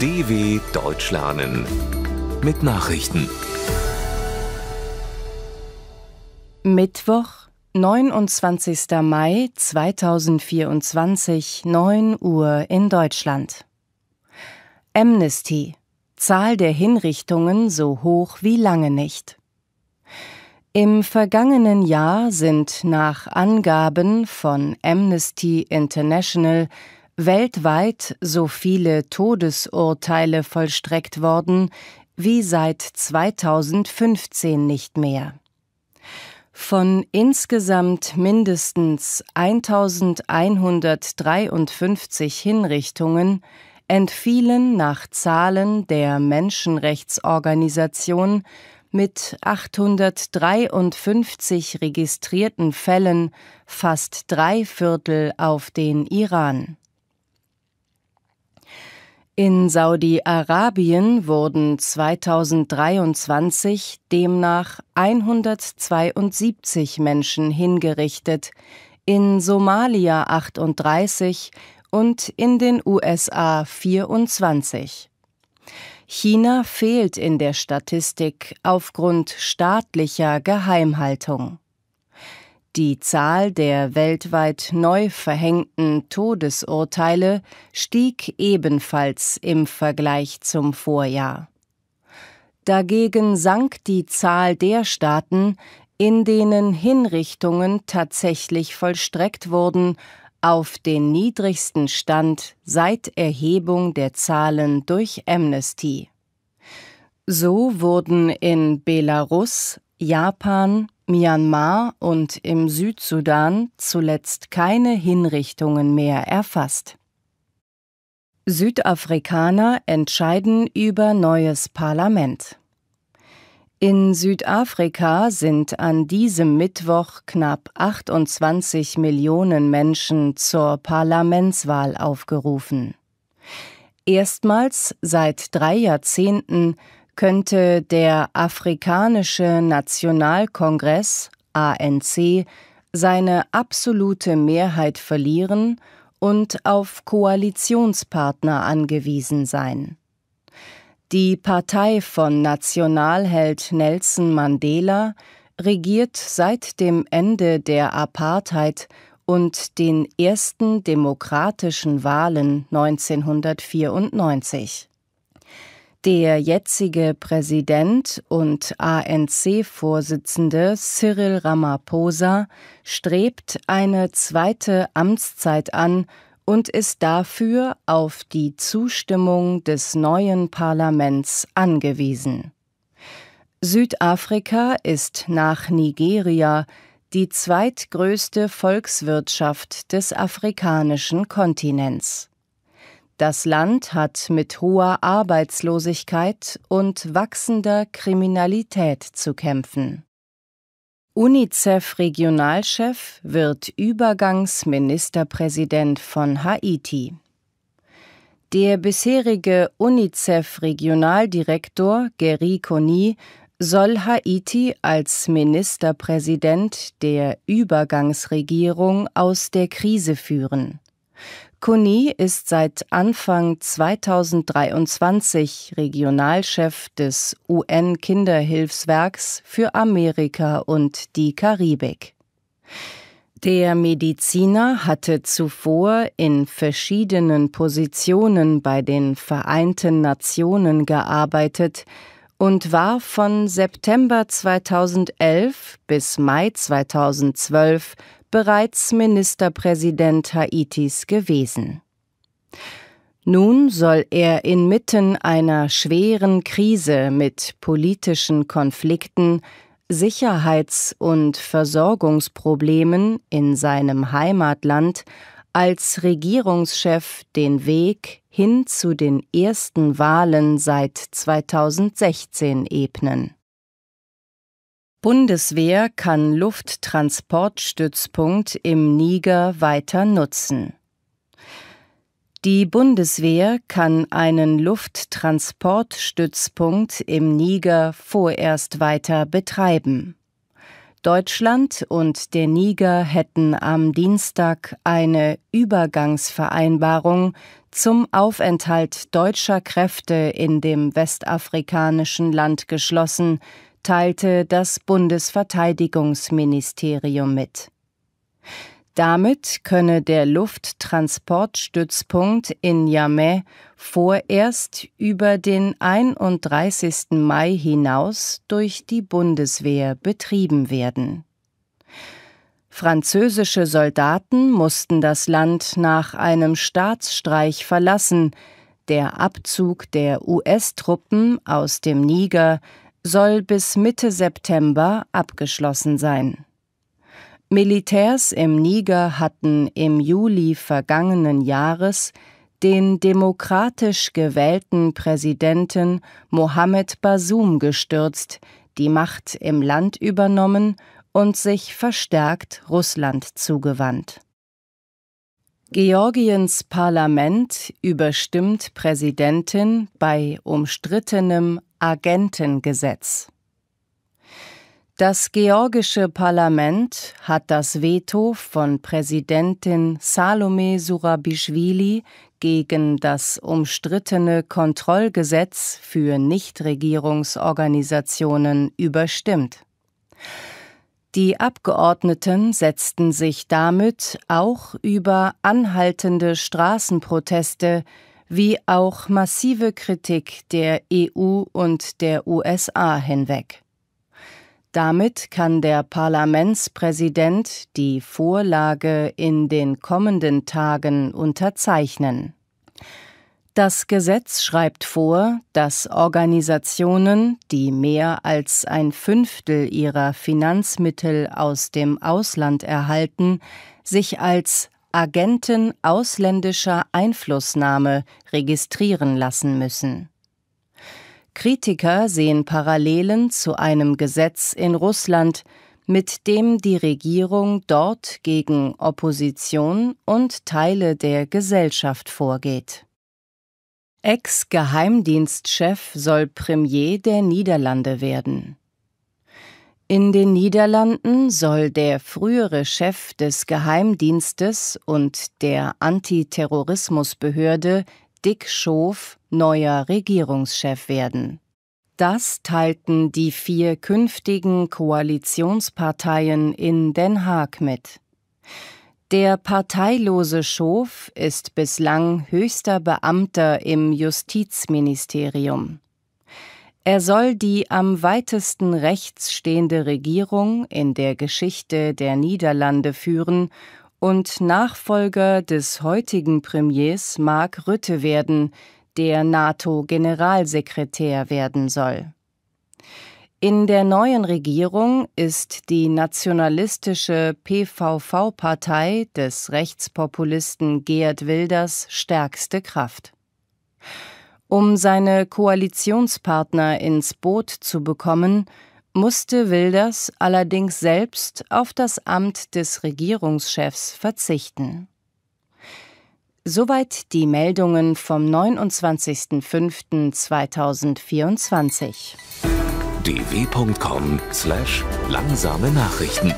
DW Deutsch lernen mit Nachrichten. Mittwoch, 29. Mai 2024, 9 Uhr in Deutschland. Amnesty. Zahl der Hinrichtungen so hoch wie lange nicht. Im vergangenen Jahr sind nach Angaben von Amnesty International weltweit so viele Todesurteile vollstreckt worden wie seit 2015 nicht mehr. Von insgesamt mindestens 1153 Hinrichtungen entfielen nach Zahlen der Menschenrechtsorganisation mit 853 registrierten Fällen fast drei Viertel auf den Iran. In Saudi-Arabien wurden 2023 demnach 172 Menschen hingerichtet, in Somalia 38 und in den USA 24. China fehlt in der Statistik aufgrund staatlicher Geheimhaltung. Die Zahl der weltweit neu verhängten Todesurteile stieg ebenfalls im Vergleich zum Vorjahr. Dagegen sank die Zahl der Staaten, in denen Hinrichtungen tatsächlich vollstreckt wurden, auf den niedrigsten Stand seit Erhebung der Zahlen durch Amnesty. So wurden in Belarus, Japan, Myanmar und im Südsudan zuletzt keine Hinrichtungen mehr erfasst. Südafrikaner entscheiden über neues Parlament. In Südafrika sind an diesem Mittwoch knapp 28 Millionen Menschen zur Parlamentswahl aufgerufen. Erstmals seit drei Jahrzehnten könnte der Afrikanische Nationalkongress ANC seine absolute Mehrheit verlieren und auf Koalitionspartner angewiesen sein. Die Partei von Nationalheld Nelson Mandela regiert seit dem Ende der Apartheid und den ersten demokratischen Wahlen 1994. Der jetzige Präsident und ANC-Vorsitzende Cyril Ramaphosa strebt eine zweite Amtszeit an und ist dafür auf die Zustimmung des neuen Parlaments angewiesen. Südafrika ist nach Nigeria die zweitgrößte Volkswirtschaft des afrikanischen Kontinents. Das Land hat mit hoher Arbeitslosigkeit und wachsender Kriminalität zu kämpfen. UNICEF-Regionalchef wird Übergangsministerpräsident von Haiti. Der bisherige UNICEF-Regionaldirektor Gary Conny soll Haiti als Ministerpräsident der Übergangsregierung aus der Krise führen. Kuni ist seit Anfang 2023 Regionalchef des UN-Kinderhilfswerks für Amerika und die Karibik. Der Mediziner hatte zuvor in verschiedenen Positionen bei den Vereinten Nationen gearbeitet und war von September 2011 bis Mai 2012 bereits Ministerpräsident Haitis gewesen. Nun soll er inmitten einer schweren Krise mit politischen Konflikten, Sicherheits- und Versorgungsproblemen in seinem Heimatland als Regierungschef den Weg hin zu den ersten Wahlen seit 2016 ebnen. Bundeswehr kann Lufttransportstützpunkt im Niger weiter nutzen. Die Bundeswehr kann einen Lufttransportstützpunkt im Niger vorerst weiter betreiben. Deutschland und der Niger hätten am Dienstag eine Übergangsvereinbarung zum Aufenthalt deutscher Kräfte in dem westafrikanischen Land geschlossen, teilte das Bundesverteidigungsministerium mit. Damit könne der Lufttransportstützpunkt in Yamé vorerst über den 31. Mai hinaus durch die Bundeswehr betrieben werden. Französische Soldaten mussten das Land nach einem Staatsstreich verlassen, der Abzug der US-Truppen aus dem Niger soll bis Mitte September abgeschlossen sein. Militärs im Niger hatten im Juli vergangenen Jahres den demokratisch gewählten Präsidenten Mohamed Basum gestürzt, die Macht im Land übernommen und sich verstärkt Russland zugewandt. Georgiens Parlament überstimmt Präsidentin bei umstrittenem Agentengesetz. Das georgische Parlament hat das Veto von Präsidentin Salome Surabischwili gegen das umstrittene Kontrollgesetz für Nichtregierungsorganisationen überstimmt. Die Abgeordneten setzten sich damit auch über anhaltende Straßenproteste wie auch massive Kritik der EU und der USA hinweg. Damit kann der Parlamentspräsident die Vorlage in den kommenden Tagen unterzeichnen. Das Gesetz schreibt vor, dass Organisationen, die mehr als ein Fünftel ihrer Finanzmittel aus dem Ausland erhalten, sich als Agenten ausländischer Einflussnahme registrieren lassen müssen Kritiker sehen Parallelen zu einem Gesetz in Russland, mit dem die Regierung dort gegen Opposition und Teile der Gesellschaft vorgeht. Ex-Geheimdienstchef soll Premier der Niederlande werden. In den Niederlanden soll der frühere Chef des Geheimdienstes und der Antiterrorismusbehörde Dick Schof neuer Regierungschef werden. Das teilten die vier künftigen Koalitionsparteien in Den Haag mit. Der parteilose Schof ist bislang höchster Beamter im Justizministerium. Er soll die am weitesten rechts stehende Regierung in der Geschichte der Niederlande führen und Nachfolger des heutigen Premiers Mark Rütte werden, der NATO-Generalsekretär werden soll. In der neuen Regierung ist die nationalistische PVV-Partei des Rechtspopulisten Geert Wilders stärkste Kraft. Um seine Koalitionspartner ins Boot zu bekommen, musste Wilders allerdings selbst auf das Amt des Regierungschefs verzichten Soweit die Meldungen vom 29.05.2024. dw.com/langsame Nachrichten